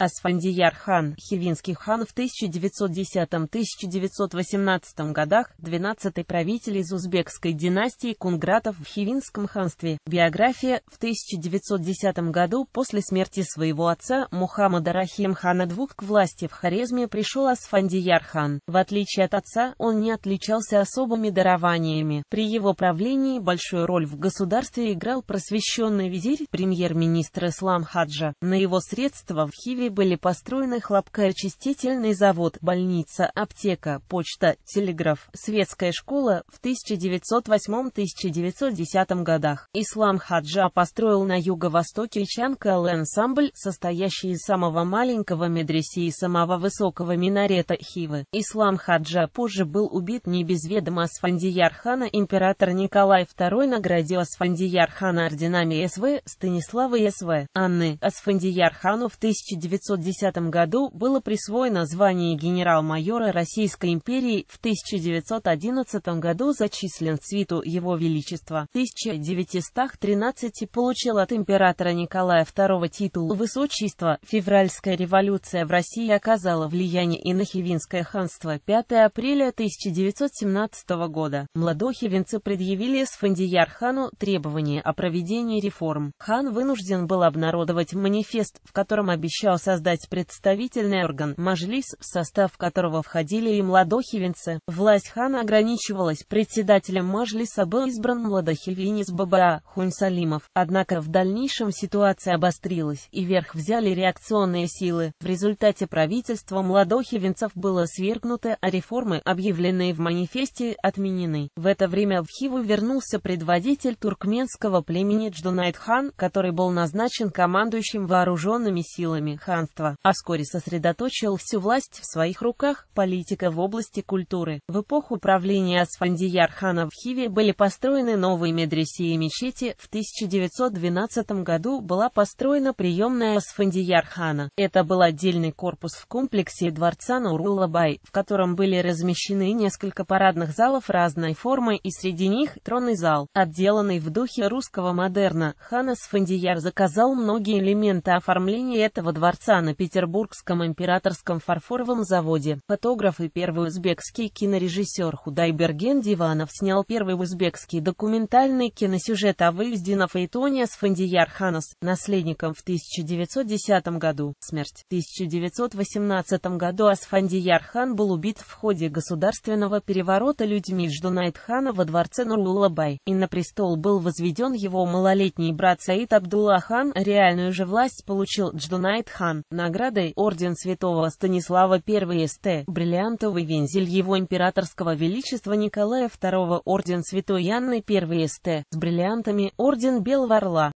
Асфандияр хан, Хивинский хан в 1910-1918 годах, 12-й правитель из узбекской династии кунгратов в Хивинском ханстве. Биография в 1910 году после смерти своего отца Мухаммада Рахим хана двух к власти в Хорезме пришел Асфандияр хан. В отличие от отца, он не отличался особыми дарованиями. При его правлении большую роль в государстве играл просвещенный визирь, премьер-министр Ислам Хаджа. На его средства в Хиве были построены хлопкоочистительный завод, больница, аптека, почта, телеграф, светская школа в 1908-1910 годах. Ислам Хаджа построил на юго-востоке Чанкал ансамбль, состоящий из самого маленького медреси и самого высокого минарета Хивы. Ислам Хаджа позже был убит не без ведома Асфандиярхана. Император Николай II наградил Асфандиярхана орденами СВ Станислава СВ Анны Асфандиярхану в 1900 1910 году было присвоено звание генерал-майора Российской империи, в 1911 году зачислен в свиту Его Величества. В 1913 получил от императора Николая II титул Высочества. Февральская революция в России оказала влияние и на Хивинское ханство 5 апреля 1917 года. хивинцы предъявили Сфандияр-хану требования о проведении реформ. Хан вынужден был обнародовать манифест, в котором обещался создать представительный орган Мажлис, в состав которого входили и младохивинцы. Власть хана ограничивалась председателем Мажлиса был избран младохивинец Баба Хунсалимов. Однако в дальнейшем ситуация обострилась, и верх взяли реакционные силы. В результате правительство младохивинцев было свергнуто, а реформы, объявленные в манифесте, отменены. В это время в Хиву вернулся предводитель туркменского племени Дждунайт хан, который был назначен командующим вооруженными силами хан пространства, а вскоре сосредоточил всю власть в своих руках, политика в области культуры. В эпоху правления Асфандияр-хана в Хиве были построены новые медресе и мечети, в 1912 году была построена приемная Асфандияр-хана. Это был отдельный корпус в комплексе дворца Нурулабай, в котором были размещены несколько парадных залов разной формы и среди них тронный зал, отделанный в духе русского модерна. Хан Асфандияр заказал многие элементы оформления этого дворца дворца на Петербургском императорском фарфоровом заводе. Фотограф и первый узбекский кинорежиссер Худайберген Диванов снял первый узбекский документальный киносюжет о выезде на Фаэтоне с Фандияр Ханас, наследником в 1910 году. Смерть. В 1918 году Асфандияр Хан был убит в ходе государственного переворота людьми Ждунайт Хана во дворце Нурулабай, и на престол был возведен его малолетний брат Саид Абдулла Хан, реальную же власть получил Дждунайт Хан. Роман, наградой Орден Святого Станислава I СТ, бриллиантовый вензель Его Императорского Величества Николая II Орден Святой Анны I СТ, с бриллиантами Орден Белого Орла.